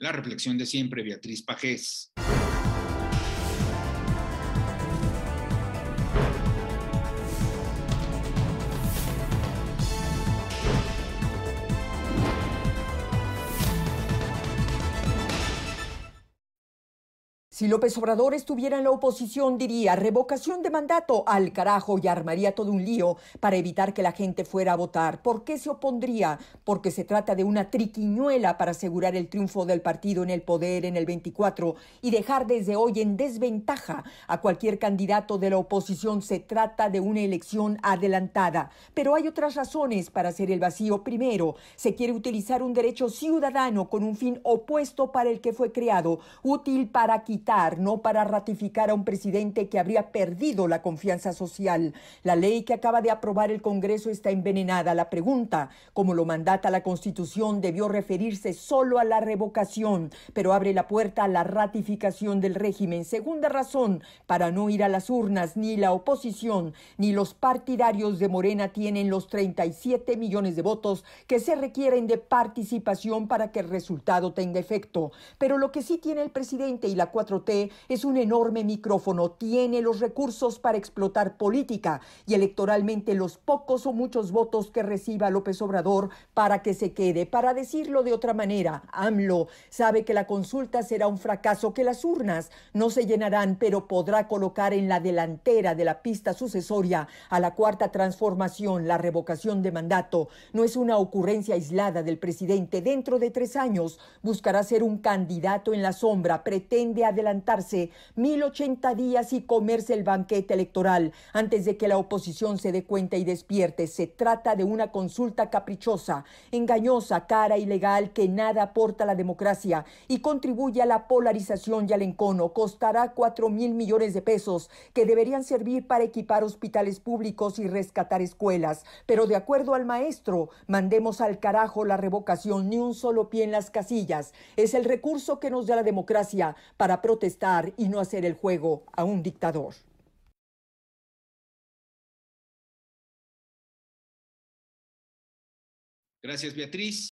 La reflexión de siempre, Beatriz Pajés. Si López Obrador estuviera en la oposición, diría revocación de mandato al carajo y armaría todo un lío para evitar que la gente fuera a votar. ¿Por qué se opondría? Porque se trata de una triquiñuela para asegurar el triunfo del partido en el poder en el 24 y dejar desde hoy en desventaja a cualquier candidato de la oposición. Se trata de una elección adelantada. Pero hay otras razones para hacer el vacío. Primero, se quiere utilizar un derecho ciudadano con un fin opuesto para el que fue creado, útil para quitar no para ratificar a un presidente que habría perdido la confianza social. La ley que acaba de aprobar el Congreso está envenenada. La pregunta, como lo mandata la Constitución, debió referirse solo a la revocación, pero abre la puerta a la ratificación del régimen. Segunda razón para no ir a las urnas, ni la oposición ni los partidarios de Morena tienen los 37 millones de votos que se requieren de participación para que el resultado tenga efecto. Pero lo que sí tiene el presidente y la cuatro es un enorme micrófono, tiene los recursos para explotar política y electoralmente los pocos o muchos votos que reciba López Obrador para que se quede. Para decirlo de otra manera, AMLO sabe que la consulta será un fracaso, que las urnas no se llenarán, pero podrá colocar en la delantera de la pista sucesoria a la cuarta transformación, la revocación de mandato. No es una ocurrencia aislada del presidente. Dentro de tres años buscará ser un candidato en la sombra, pretende adelantar mil 1080 días y comerse el banquete electoral antes de que la oposición se dé cuenta y despierte. Se trata de una consulta caprichosa, engañosa, cara legal que nada aporta a la democracia y contribuye a la polarización y al encono. Costará 4 mil millones de pesos que deberían servir para equipar hospitales públicos y rescatar escuelas. Pero de acuerdo al maestro, mandemos al carajo la revocación, ni un solo pie en las casillas. Es el recurso que nos da la democracia para proteger protestar y no hacer el juego a un dictador. Gracias, Beatriz.